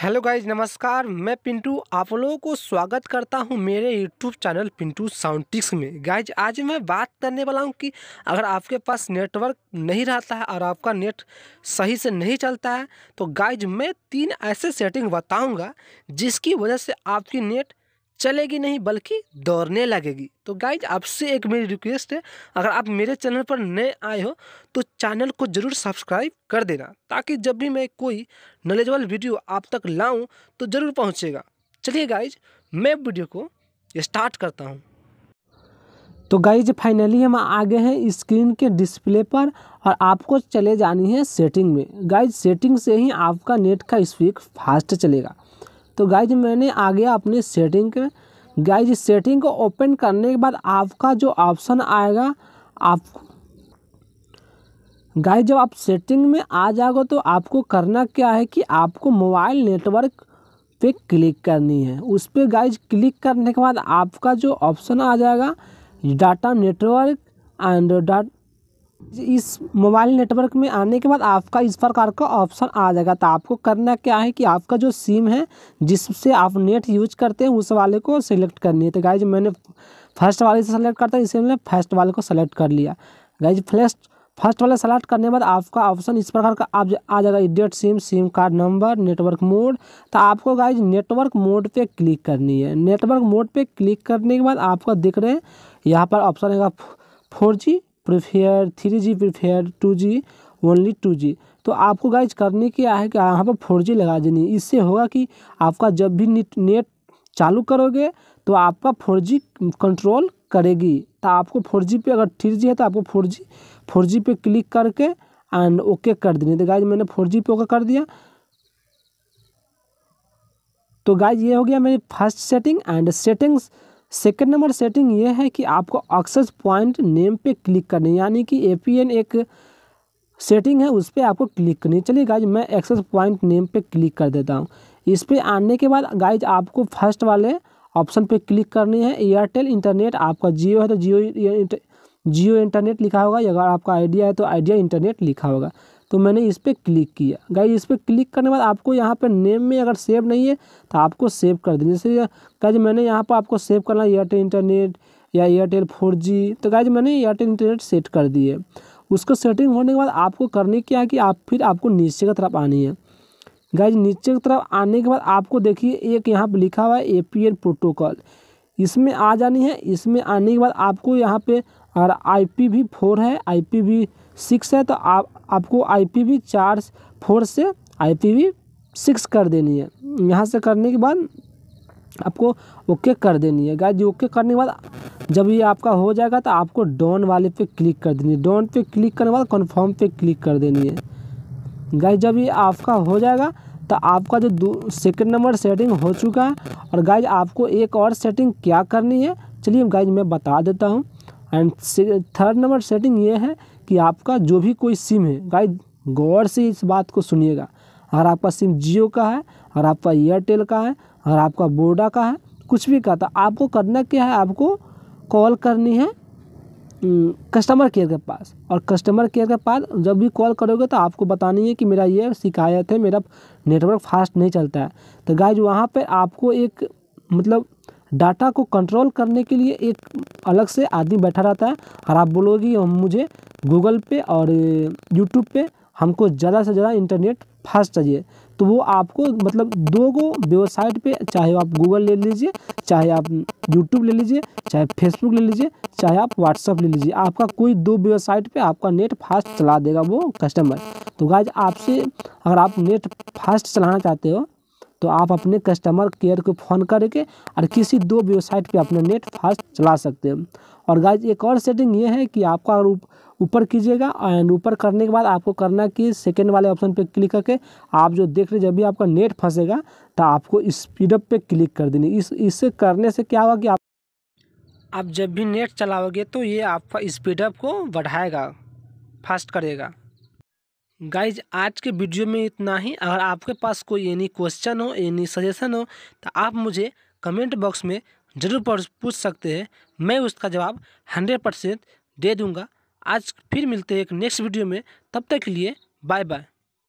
hello guys नमस्कार मैं पिंटू आप लोगों को स्वागत करता हूं मेरे YouTube channel Pintu sound ticks में गाइज आज मैं बात करने वाला हूं कि अगर आपके पास नेटवर्क नहीं रहता है और आपका नेट सही से नहीं चलता है तो गाइज मैं तीन ऐसे सेटिंग बताऊंगा जिसकी वजह से आपकी नेट चलेगी नहीं बल्कि दौड़ने लगेगी तो गाइज आपसे एक मेरी रिक्वेस्ट है अगर आप मेरे चैनल पर नए आए हो तो चैनल को ज़रूर सब्सक्राइब कर देना ताकि जब भी मैं कोई नॉलेजबल वीडियो आप तक लाऊं तो ज़रूर पहुंचेगा चलिए गाइज मैं वीडियो को स्टार्ट करता हूँ तो गाइज फाइनली हम आ गए हैं स्क्रीन के डिस्प्ले पर और आपको चले जानी है सेटिंग में गाइज सेटिंग से ही आपका नेट का स्पीड फास्ट चलेगा तो गाइज मैंने आ गया अपने सेटिंग के गाइज सेटिंग को ओपन करने के बाद आपका जो ऑप्शन आएगा आप गाइज जब आप सेटिंग में आ जाओगे तो आपको करना क्या है कि आपको मोबाइल नेटवर्क पे क्लिक करनी है उस पर गाइज क्लिक करने के बाद आपका जो ऑप्शन आ जाएगा डाटा नेटवर्क एंड डाटा इस मोबाइल नेटवर्क में आने के बाद आपका इस प्रकार का ऑप्शन आ जाएगा तो आपको करना क्या है कि आपका जो सिम है जिससे आप नेट यूज करते हैं उस वाले को सिलेक्ट करनी है तो गाइज मैंने फर्स्ट वाले से सेलेक्ट करता है इसलिए मैंने फर्स्ट वाले को सेलेक्ट कर लिया गाइज फर्स्ट फर्स्ट वाला सेलेक्ट करने के बाद आपका ऑप्शन इस प्रकार का आप आ जाएगा date sim sim card number network mode तो आपको गाइज नेटवर्क मोड पे क्लिक करनी है नेटवर्क मोड पे क्लिक करने के बाद आपका दिख रहे हैं यहाँ पर ऑप्शन है four G preferred three G preferred two G only two G तो आपको गाइज करने क्या है कि यहाँ पर फोर जी लगा देनी इससे होगा कि आपका जब भी नेट नेट चालू करोगे तो आपका फोर जी कंट्रोल करेगी तो आपको फोर जी पे अगर थ्री जी है तो आपको फोर जी फोर जी पे क्लिक करके एंड ओके कर देनी तो गाइज मैंने फोर जी पे ओके कर दिया तो गाइज ये हो गया मेरी first setting and settings second number setting ये है कि आपको एक्सेस पॉइंट नेम पे क्लिक करनी है यानी कि एपीएन एक सेटिंग है उस पर आपको क्लिक करनी चलिए गाइज मैं एक्सेस पॉइंट नेम पे क्लिक कर देता हूँ इस पर आने के बाद गाइज आपको फर्स्ट वाले ऑप्शन पे क्लिक करनी है एयरटेल इंटरनेट आपका जियो है तो जियो जियो इंटरनेट लिखा होगा अगर आपका आइडिया है तो आइडिया इंटरनेट लिखा होगा तो मैंने इस पर क्लिक किया गाइज इस पर क्लिक करने के बाद आपको यहाँ पर नेम में अगर सेव नहीं है तो आपको सेव कर दें जैसे गाइज मैंने यहाँ पर आपको सेव करना एयरटेल इंटरनेट या एयरटेल फोर जी तो गाइज मैंने एयरटेल इंटरनेट सेट कर दी है उसको सेटिंग होने के बाद आपको करने क्या है कि आप फिर आपको नीचे की तरफ आनी है गाइज नीचे की तरफ आने के बाद आपको देखिए एक यहाँ पर लिखा हुआ है ए पी एल प्रोटोकॉल इसमें आ जानी है इसमें आने के बाद आपको यहाँ पे अगर आई पी भी फोर है आई पी भी सिक्स है तो आप आपको आई पी भी चार फोर से आई पी भी सिक्स कर देनी है यहाँ से करने के बाद आपको ओके कर देनी है गाय जी ओके करने के बाद जब ये आपका हो जाएगा तो आपको डॉन वाले पे क्लिक कर देनी है डॉन पे क्लिक करने के बाद कन्फर्म पे क्लिक कर देनी है गाय जब ये आपका हो जाएगा तो आपका जो सेकेंड नंबर सेटिंग हो चुका है और गाइज आपको एक और सेटिंग क्या करनी है चलिए गाइज मैं बता देता हूँ एंड थर्ड नंबर सेटिंग ये है कि आपका जो भी कोई सिम है गाइज गौर से इस बात को सुनिएगा अगर आपका सिम जियो का है और आपका एयरटेल का है और आपका बोडा का है कुछ भी का तो आपको करना क्या है आपको कॉल करनी है कस्टमर हम्म, केयर के पास और कस्टमर केयर के पास जब भी कॉल करोगे तो आपको बतानी है कि मेरा ये शिकायत है मेरा नेटवर्क फास्ट नहीं चलता है तो गाइज वहाँ पर आपको एक मतलब डाटा को कंट्रोल करने के लिए एक अलग से आदमी बैठा रहता है और आप बोलोगे हम मुझे गूगल पे और यूट्यूब पे हमको ज़्यादा से ज़्यादा इंटरनेट फास्ट चाहिए तो वो आपको मतलब दो गो वेबसाइट पे चाहे आप गूगल ले लीजिए चाहे आप यूट्यूब ले लीजिए चाहे फेसबुक ले लीजिए चाहे आप व्हाट्सअप ले लीजिए आपका कोई दो वेबसाइट पे आपका नेट फास्ट चला देगा वो कस्टमर तो गाइज आपसे अगर आप नेट फास्ट चलाना चाहते हो तो आप अपने कस्टमर केयर को फ़ोन करके और किसी दो वेबसाइट पे अपना नेट फास्ट चला सकते हैं और गाय एक और सेटिंग ये है कि आपका ऊपर कीजिएगा एंड ऊपर करने के बाद आपको करना कि सेकेंड वाले ऑप्शन पे क्लिक करके आप जो देख रहे जब भी आपका नेट फंसेगा तो आपको स्पीडअप पे क्लिक कर देनी इस इससे करने से क्या होगा कि आप आप जब भी नेट चलाओगे तो ये आपका स्पीडअप को बढ़ाएगा फास्ट करेगा गाइज आज के वीडियो में इतना ही अगर आपके पास कोई एनी क्वेश्चन हो एनी सजेशन हो तो आप मुझे कमेंट बॉक्स में ज़रूर पूछ सकते हैं मैं उसका जवाब हंड्रेड परसेंट दे दूँगा आज फिर मिलते हैं एक नेक्स्ट वीडियो में तब तक के लिए बाय बाय